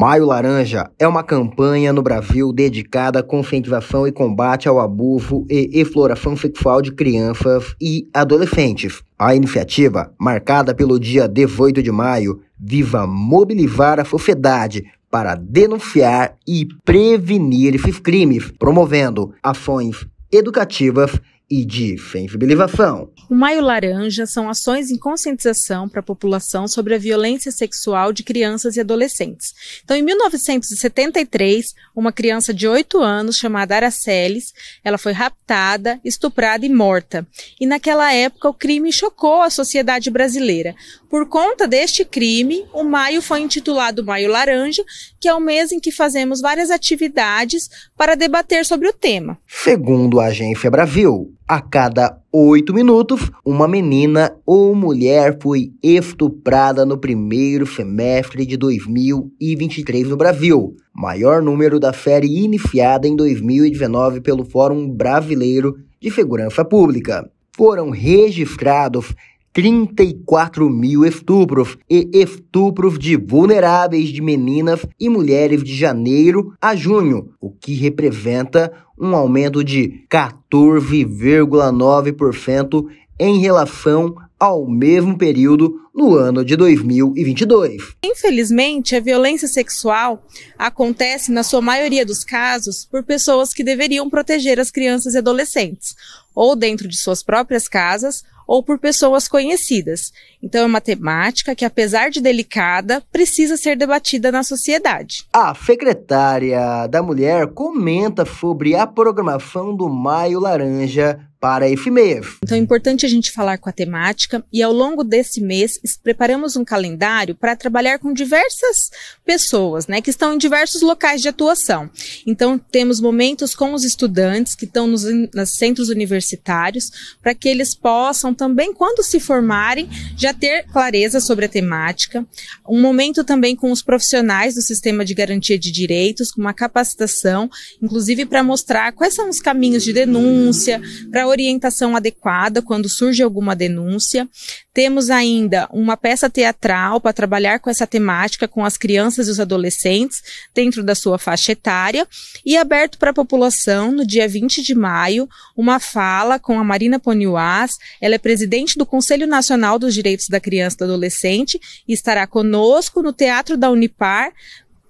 Maio Laranja é uma campanha no Brasil dedicada à conscientização e combate ao abuso e exploração sexual de crianças e adolescentes. A iniciativa, marcada pelo dia 18 de maio, visa mobilizar a sociedade para denunciar e prevenir esses crimes, promovendo ações educativas e de sensibilização. O Maio Laranja são ações em conscientização para a população sobre a violência sexual de crianças e adolescentes. Então, em 1973, uma criança de 8 anos chamada Araceles, ela foi raptada, estuprada e morta. E naquela época o crime chocou a sociedade brasileira. Por conta deste crime, o maio foi intitulado Maio Laranja, que é o mês em que fazemos várias atividades para debater sobre o tema. Segundo a agência Brasil, a cada oito minutos, uma menina ou mulher foi estuprada no primeiro semestre de 2023 no Brasil, maior número da série iniciada em 2019 pelo Fórum Brasileiro de Segurança Pública. Foram registrados 34 mil estupros e estupros de vulneráveis de meninas e mulheres de janeiro a junho, o que representa um aumento de 14,9% em relação ao mesmo período no ano de 2022. Infelizmente, a violência sexual acontece, na sua maioria dos casos, por pessoas que deveriam proteger as crianças e adolescentes, ou dentro de suas próprias casas ou por pessoas conhecidas. Então é uma temática que, apesar de delicada, precisa ser debatida na sociedade. A secretária da Mulher comenta sobre a programação do Maio Laranja para a FMEV. Então é importante a gente falar com a temática e ao longo desse mês preparamos um calendário para trabalhar com diversas pessoas, né, que estão em diversos locais de atuação. Então temos momentos com os estudantes que estão nos, nos centros universitários para que eles possam também, quando se formarem, já ter clareza sobre a temática. Um momento também com os profissionais do sistema de garantia de direitos, com uma capacitação, inclusive para mostrar quais são os caminhos de denúncia, para orientação adequada quando surge alguma denúncia. Temos ainda uma peça teatral para trabalhar com essa temática com as crianças e os adolescentes dentro da sua faixa etária e aberto para a população no dia 20 de maio uma fala com a Marina Poniuaz. ela é presidente do Conselho Nacional dos Direitos da Criança e do Adolescente e estará conosco no Teatro da Unipar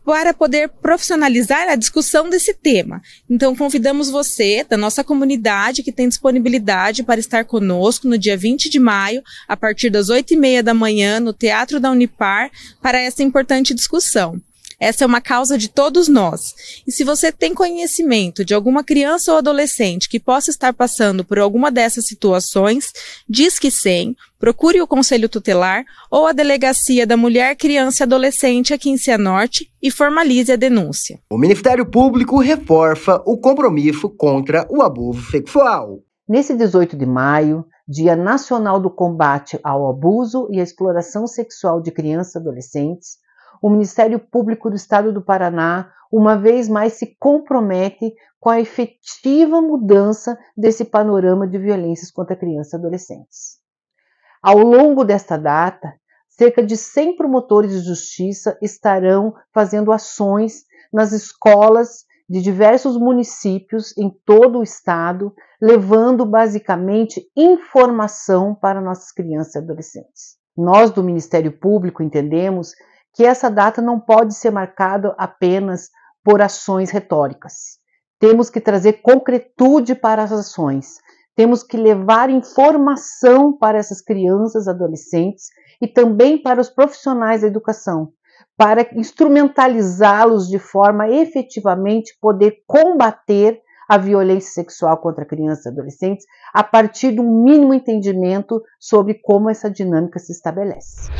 para poder profissionalizar a discussão desse tema. Então, convidamos você da nossa comunidade que tem disponibilidade para estar conosco no dia 20 de maio, a partir das 8 e meia da manhã, no Teatro da Unipar, para essa importante discussão. Essa é uma causa de todos nós. E se você tem conhecimento de alguma criança ou adolescente que possa estar passando por alguma dessas situações, diz que sim, procure o Conselho Tutelar ou a Delegacia da Mulher, Criança e Adolescente aqui em Cianorte e formalize a denúncia. O Ministério Público reforça o compromisso contra o abuso sexual. Nesse 18 de maio, Dia Nacional do Combate ao Abuso e à Exploração Sexual de Crianças e Adolescentes, o Ministério Público do Estado do Paraná, uma vez mais, se compromete com a efetiva mudança desse panorama de violências contra crianças e adolescentes. Ao longo desta data, cerca de 100 promotores de justiça estarão fazendo ações nas escolas de diversos municípios em todo o estado, levando basicamente informação para nossas crianças e adolescentes. Nós do Ministério Público entendemos que essa data não pode ser marcada apenas por ações retóricas. Temos que trazer concretude para as ações. Temos que levar informação para essas crianças, adolescentes e também para os profissionais da educação, para instrumentalizá-los de forma a efetivamente poder combater a violência sexual contra crianças e adolescentes a partir de um mínimo entendimento sobre como essa dinâmica se estabelece.